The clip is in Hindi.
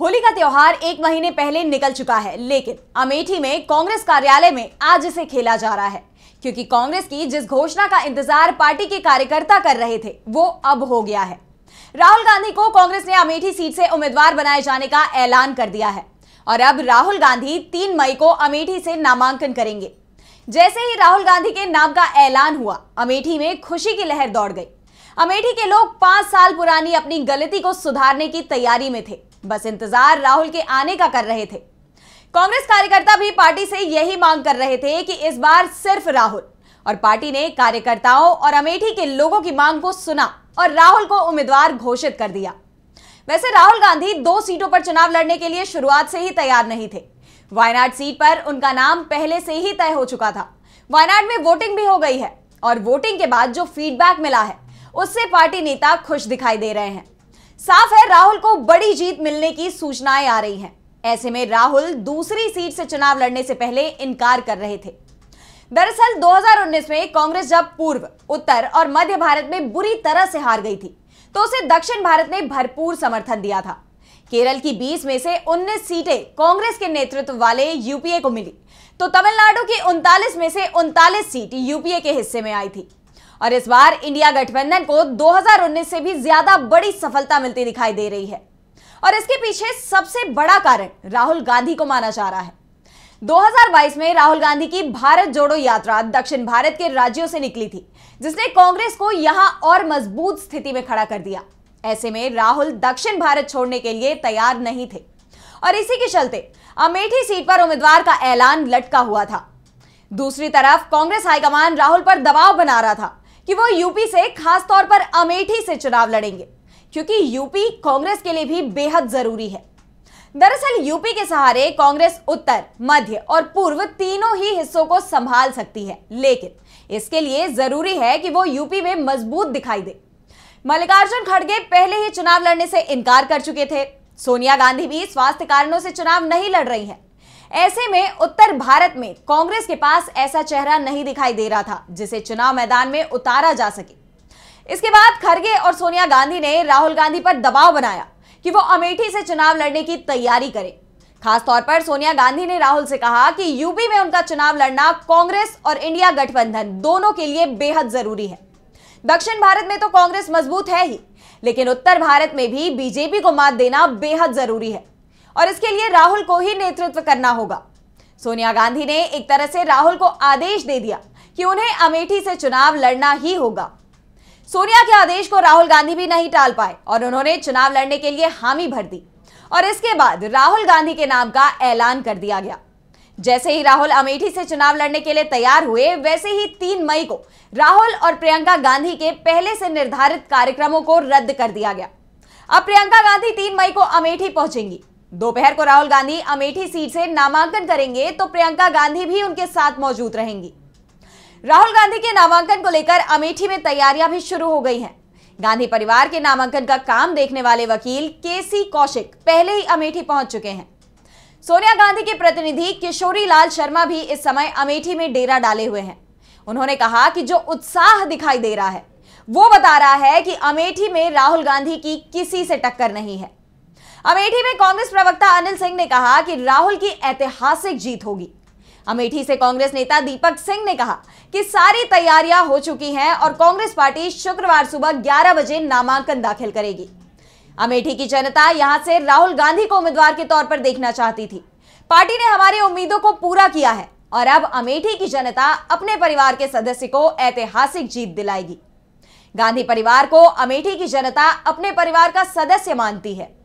होली का त्योहार एक महीने पहले निकल चुका है लेकिन अमेठी में कांग्रेस कार्यालय में आज इसे खेला जा रहा है क्योंकि कांग्रेस की जिस घोषणा का इंतजार पार्टी के कार्यकर्ता कर रहे थे वो अब हो गया है राहुल गांधी को कांग्रेस ने अमेठी सीट से उम्मीदवार बनाए जाने का ऐलान कर दिया है और अब राहुल गांधी तीन मई को अमेठी से नामांकन करेंगे जैसे ही राहुल गांधी के नाम का ऐलान हुआ अमेठी में खुशी की लहर दौड़ गई अमेठी के लोग पांच साल पुरानी अपनी गलती को सुधारने की तैयारी में थे बस इंतजार राहुल के आने का कर रहे थे कांग्रेस कार्यकर्ता भी पार्टी से यही मांग कर रहे थे कि इस बार सिर्फ राहुल और पार्टी ने कार्यकर्ताओं और अमेठी के लोगों की मांग को सुना और राहुल को उम्मीदवार घोषित कर दिया वैसे राहुल गांधी दो सीटों पर चुनाव लड़ने के लिए शुरुआत से ही तैयार नहीं थे वायनाड सीट पर उनका नाम पहले से ही तय हो चुका था वायनाड में वोटिंग भी हो गई है और वोटिंग के बाद जो फीडबैक मिला है उससे पार्टी नेता खुश दिखाई दे रहे हैं साफ है राहुल को बड़ी जीत मिलने की सूचनाएं आ रही हैं ऐसे में राहुल दूसरी सीट से चुनाव लड़ने से पहले इनकार कर रहे थे दरअसल 2019 में कांग्रेस जब पूर्व उत्तर और मध्य भारत में बुरी तरह से हार गई थी तो उसे दक्षिण भारत ने भरपूर समर्थन दिया था केरल की 20 में से 19 सीटें कांग्रेस के नेतृत्व वाले यूपीए को मिली तो तमिलनाडु की उनतालीस में से उनतालीस सीट यूपीए के हिस्से में आई थी और इस बार इंडिया गठबंधन को 2019 से भी ज्यादा बड़ी सफलता मिलती दिखाई दे रही है और इसके पीछे सबसे बड़ा कारण राहुल गांधी को माना जा रहा है 2022 में राहुल गांधी की भारत जोड़ो यात्रा दक्षिण भारत के राज्यों से निकली थी जिसने कांग्रेस को यहां और मजबूत स्थिति में खड़ा कर दिया ऐसे में राहुल दक्षिण भारत छोड़ने के लिए तैयार नहीं थे और इसी के चलते अमेठी सीट पर उम्मीदवार का ऐलान लटका हुआ था दूसरी तरफ कांग्रेस हाईकमान राहुल पर दबाव बना रहा था कि वो यूपी से खासतौर पर अमेठी से चुनाव लड़ेंगे क्योंकि यूपी कांग्रेस के लिए भी बेहद जरूरी है दरअसल यूपी के सहारे कांग्रेस उत्तर मध्य और पूर्व तीनों ही हिस्सों को संभाल सकती है लेकिन इसके लिए जरूरी है कि वो यूपी में मजबूत दिखाई दे मल्लिकार्जुन खड़गे पहले ही चुनाव लड़ने से इनकार कर चुके थे सोनिया गांधी भी स्वास्थ्य कारणों से चुनाव नहीं लड़ रही हैं ऐसे में उत्तर भारत में कांग्रेस के पास ऐसा चेहरा नहीं दिखाई दे रहा था जिसे चुनाव मैदान में उतारा जा सके इसके बाद खरगे और सोनिया गांधी ने राहुल गांधी पर दबाव बनाया कि वो अमेठी से चुनाव लड़ने की तैयारी करें खासतौर पर सोनिया गांधी ने राहुल से कहा कि यूपी में उनका चुनाव लड़ना कांग्रेस और इंडिया गठबंधन दोनों के लिए बेहद जरूरी है दक्षिण भारत में तो कांग्रेस मजबूत है ही लेकिन उत्तर भारत में भी बीजेपी को मात देना बेहद जरूरी है और इसके लिए राहुल को ही नेतृत्व करना होगा सोनिया गांधी ने एक तरह से राहुल को आदेश दे दिया कि उन्हें अमेठी से चुनाव लड़ना ही होगा सोनिया के आदेश को राहुल गांधी भी नहीं टाल पाए और उन्होंने चुनाव लड़ने के लिए हामी भर दी और इसके बाद राहुल गांधी के नाम का ऐलान कर दिया गया जैसे ही राहुल अमेठी से चुनाव लड़ने के लिए तैयार हुए वैसे ही तीन मई को राहुल और प्रियंका गांधी के पहले से निर्धारित कार्यक्रमों को रद्द कर दिया गया अब प्रियंका गांधी तीन मई को अमेठी पहुंचेंगी दोपहर को राहुल गांधी अमेठी सीट से नामांकन करेंगे तो प्रियंका गांधी भी उनके साथ मौजूद रहेंगी राहुल गांधी के नामांकन को लेकर अमेठी में तैयारियां भी शुरू हो गई हैं गांधी परिवार के नामांकन का काम देखने वाले वकील केसी कौशिक पहले ही अमेठी पहुंच चुके हैं सोनिया गांधी के प्रतिनिधि किशोरी लाल शर्मा भी इस समय अमेठी में डेरा डाले हुए हैं उन्होंने कहा कि जो उत्साह दिखाई दे रहा है वो बता रहा है कि अमेठी में राहुल गांधी की किसी से टक्कर नहीं है अमेठी में कांग्रेस प्रवक्ता अनिल सिंह ने कहा कि राहुल की ऐतिहासिक जीत होगी अमेठी से कांग्रेस नेता दीपक सिंह ने कहा कि सारी तैयारियां हो चुकी हैं और कांग्रेस पार्टी शुक्रवार सुबह 11 बजे नामांकन दाखिल करेगी अमेठी की जनता यहां से राहुल गांधी को उम्मीदवार के तौर पर देखना चाहती थी पार्टी ने हमारे उम्मीदों को पूरा किया है और अब अमेठी की जनता अपने परिवार के सदस्य को ऐतिहासिक जीत दिलाएगी गांधी परिवार को अमेठी की जनता अपने परिवार का सदस्य मानती है